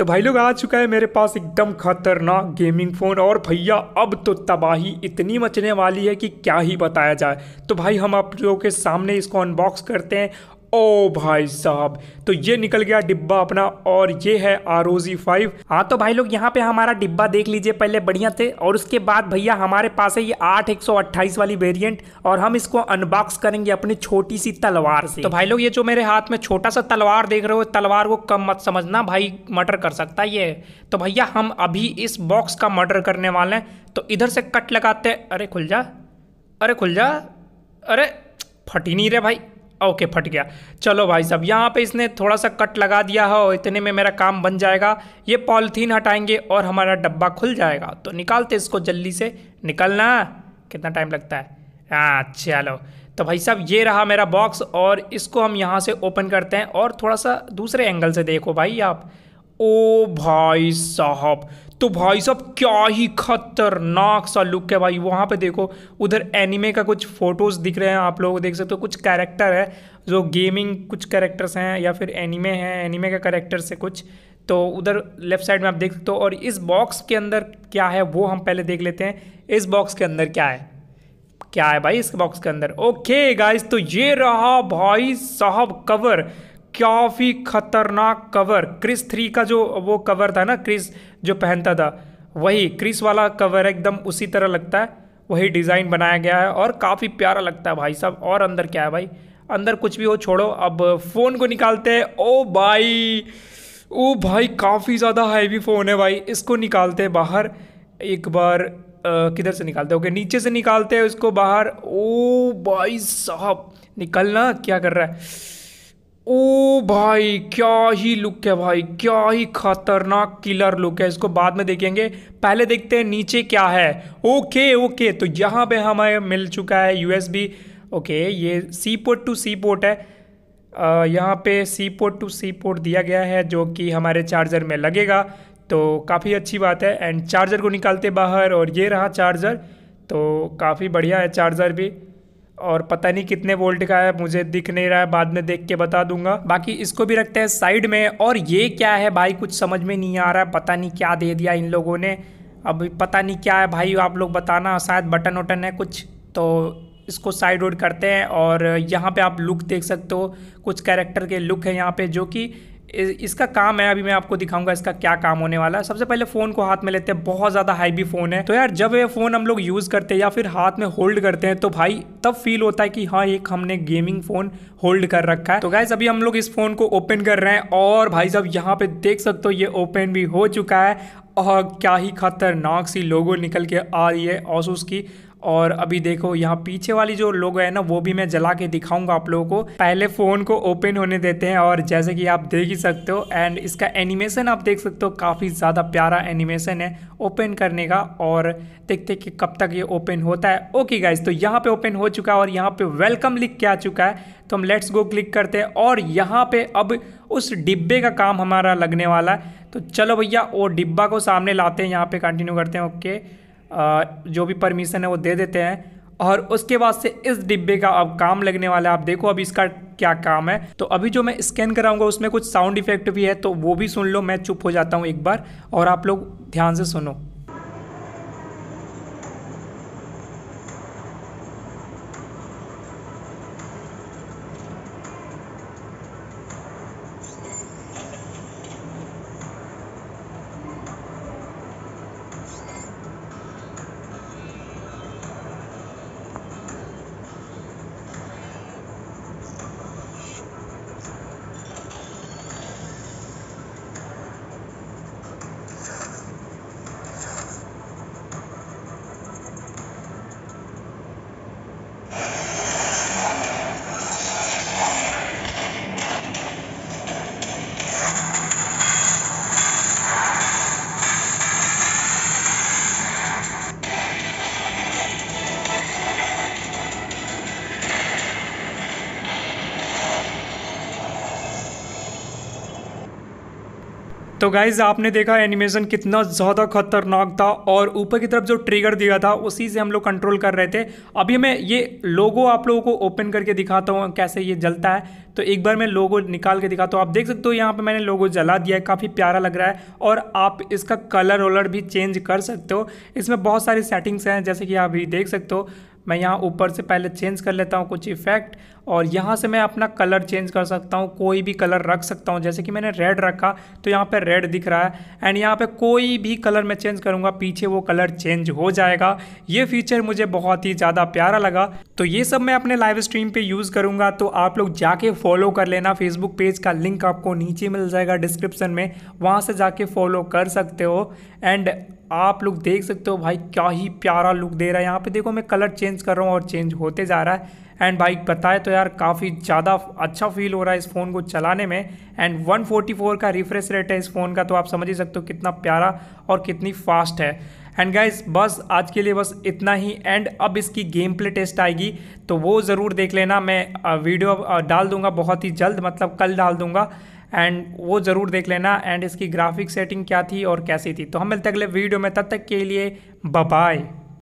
तो भाई लोग आ चुका है मेरे पास एकदम खतरनाक गेमिंग फ़ोन और भैया अब तो तबाही इतनी मचने वाली है कि क्या ही बताया जाए तो भाई हम आप लोगों के सामने इसको अनबॉक्स करते हैं ओ भाई साहब तो ये निकल गया डिब्बा अपना और ये है आर ओ जी फाइव हाँ तो भाई लोग यहाँ पे हमारा डिब्बा देख लीजिए पहले बढ़िया थे और उसके बाद भैया हमारे पास है ये आठ एक सौ अट्ठाईस वाली वेरियंट और हम इसको अनबॉक्स करेंगे अपनी छोटी सी तलवार से तो भाई लोग ये जो मेरे हाथ में छोटा सा तलवार देख रहे हो तलवार को कम मत समझना भाई मर्डर कर सकता है ये तो भैया हम अभी इस बॉक्स का मर्डर करने वाले हैं तो इधर से कट लगाते अरे खुल जा अरे खुल जा अरे फट ही नहीं रहे भाई ओके फट गया चलो भाई साहब यहाँ पे इसने थोड़ा सा कट लगा दिया है और इतने में मेरा काम बन जाएगा ये पॉलिथीन हटाएंगे और हमारा डब्बा खुल जाएगा तो निकालते इसको जल्दी से निकलना कितना टाइम लगता है हाँ चलो तो भाई साहब ये रहा मेरा बॉक्स और इसको हम यहाँ से ओपन करते हैं और थोड़ा सा दूसरे एंगल से देखो भाई आप ओ भाई साहब तो भाई साहब क्या ही खतरनाक सा लुक है भाई वहाँ पे देखो उधर एनिमे का कुछ फ़ोटोज़ दिख रहे हैं आप लोग देख सकते हो कुछ कैरेक्टर है जो गेमिंग कुछ कैरेक्टर्स हैं या फिर एनिमे हैं एनिमे का कैरेक्टर से कुछ तो उधर लेफ्ट साइड में आप देख सकते हो और इस बॉक्स के अंदर क्या है वो हम पहले देख लेते हैं इस बॉक्स के अंदर क्या है क्या है भाई इस बॉक्स के अंदर ओके गाइस तो ये रहा भाई साहब कवर काफ़ी खतरनाक कवर क्रिस थ्री का जो वो कवर था ना क्रिस जो पहनता था वही क्रिस वाला कवर एकदम उसी तरह लगता है वही डिज़ाइन बनाया गया है और काफ़ी प्यारा लगता है भाई साहब और अंदर क्या है भाई अंदर कुछ भी हो छोड़ो अब फ़ोन को निकालते हैं ओ भाई ओ भाई काफ़ी ज़्यादा हैवी फ़ोन है भाई इसको निकालते हैं बाहर एक बार किधर से निकालते हैं ओके नीचे से निकालते हैं इसको बाहर ओ भाई साहब निकलना क्या कर रहा है ओ भाई क्या ही लुक है भाई क्या ही खतरनाक किलर लुक है इसको बाद में देखेंगे पहले देखते हैं नीचे क्या है ओके ओके तो यहाँ पे हमें मिल चुका है यूएसबी ओके ये C port to C port है यहाँ पे C port to C port दिया गया है जो कि हमारे चार्जर में लगेगा तो काफ़ी अच्छी बात है एंड चार्जर को निकालते बाहर और ये रहा चार्जर तो काफ़ी बढ़िया है चार्जर भी और पता नहीं कितने वोल्ट का है मुझे दिख नहीं रहा है बाद में देख के बता दूंगा बाकी इसको भी रखते हैं साइड में और ये क्या है भाई कुछ समझ में नहीं आ रहा है पता नहीं क्या दे दिया इन लोगों ने अभी पता नहीं क्या है भाई आप लोग बताना शायद बटन वटन है कुछ तो इसको साइड रोड करते हैं और यहाँ पे आप लुक देख सकते हो कुछ कैरेक्टर के लुक है यहाँ पे जो कि इसका काम है अभी मैं आपको दिखाऊंगा इसका क्या काम होने वाला है सबसे पहले फोन को हाथ में लेते हैं बहुत ज्यादा हाई भी फोन है तो यार जब ये फोन हम लोग यूज करते हैं या फिर हाथ में होल्ड करते हैं तो भाई तब फील होता है कि हाँ एक हमने गेमिंग फोन होल्ड कर रखा है तो गाइज अभी हम लोग इस फोन को ओपन कर रहे हैं और भाई साहब यहाँ पे देख सकते हो ये ओपन भी हो चुका है और क्या ही खतरनाक सी लोगो निकल के आ रही है ऑसूस की और अभी देखो यहाँ पीछे वाली जो लोगो है ना वो भी मैं जला के दिखाऊंगा आप लोगों को पहले फ़ोन को ओपन होने देते हैं और जैसे कि आप देख ही सकते हो एंड इसका एनिमेशन आप देख सकते हो काफ़ी ज़्यादा प्यारा एनिमेशन है ओपन करने का और देखते कि कब तक ये ओपन होता है ओके गाइज तो यहाँ पे ओपन हो चुका है और यहाँ पे वेलकम लिख के आ चुका है तो हम लेट्स गो क्लिक करते हैं और यहाँ पे अब उस डिब्बे का काम हमारा लगने वाला है तो चलो भैया वो डिब्बा को सामने लाते हैं यहाँ पे कंटिन्यू करते हैं ओके जो भी परमिशन है वो दे देते हैं और उसके बाद से इस डिब्बे का अब काम लगने वाला है आप देखो अभी इसका क्या काम है तो अभी जो मैं स्कैन कराऊंगा उसमें कुछ साउंड इफेक्ट भी है तो वो भी सुन लो मैं चुप हो जाता हूँ एक बार और आप लोग ध्यान से सुनो तो गाइज आपने देखा एनिमेशन कितना ज़्यादा खतरनाक था और ऊपर की तरफ जो ट्रिगर दिया था उसी से हम लोग कंट्रोल कर रहे थे अभी मैं ये लोगो आप लोगों को ओपन करके दिखाता हूँ कैसे ये जलता है तो एक बार मैं लोगो निकाल के दिखाता हूँ आप देख सकते हो यहाँ पे मैंने लोगो जला दिया है काफ़ी प्यारा लग रहा है और आप इसका कलर वलर भी चेंज कर सकते हो इसमें बहुत सारी सेटिंग्स हैं जैसे कि आप देख सकते हो मैं यहाँ ऊपर से पहले चेंज कर लेता हूँ कुछ इफेक्ट और यहाँ से मैं अपना कलर चेंज कर सकता हूँ कोई भी कलर रख सकता हूँ जैसे कि मैंने रेड रखा तो यहाँ पर रेड दिख रहा है एंड यहाँ पर कोई भी कलर मैं चेंज करूँगा पीछे वो कलर चेंज हो जाएगा ये फीचर मुझे बहुत ही ज़्यादा प्यारा लगा तो ये सब मैं अपने लाइव स्ट्रीम पर यूज़ करूँगा तो आप लोग जाके फॉलो कर लेना फेसबुक पेज का लिंक आपको नीचे मिल जाएगा डिस्क्रिप्सन में वहाँ से जाके फॉलो कर सकते हो एंड आप लोग देख सकते हो भाई क्या ही प्यारा लुक दे रहा है यहाँ पे देखो मैं कलर चेंज कर रहा हूँ और चेंज होते जा रहा है एंड भाई बताए तो यार काफ़ी ज़्यादा अच्छा फील हो रहा है इस फ़ोन को चलाने में एंड 144 का रिफ्रेश रेट है इस फ़ोन का तो आप समझ ही सकते हो कितना प्यारा और कितनी फास्ट है एंड गाइज बस आज के लिए बस इतना ही एंड अब इसकी गेम प्ले टेस्ट आएगी तो वो ज़रूर देख लेना मैं वीडियो डाल दूंगा बहुत ही जल्द मतलब कल डाल दूंगा एंड वो ज़रूर देख लेना एंड इसकी ग्राफिक सेटिंग क्या थी और कैसी थी तो हम मिलते अगले वीडियो में तब तक के लिए बाय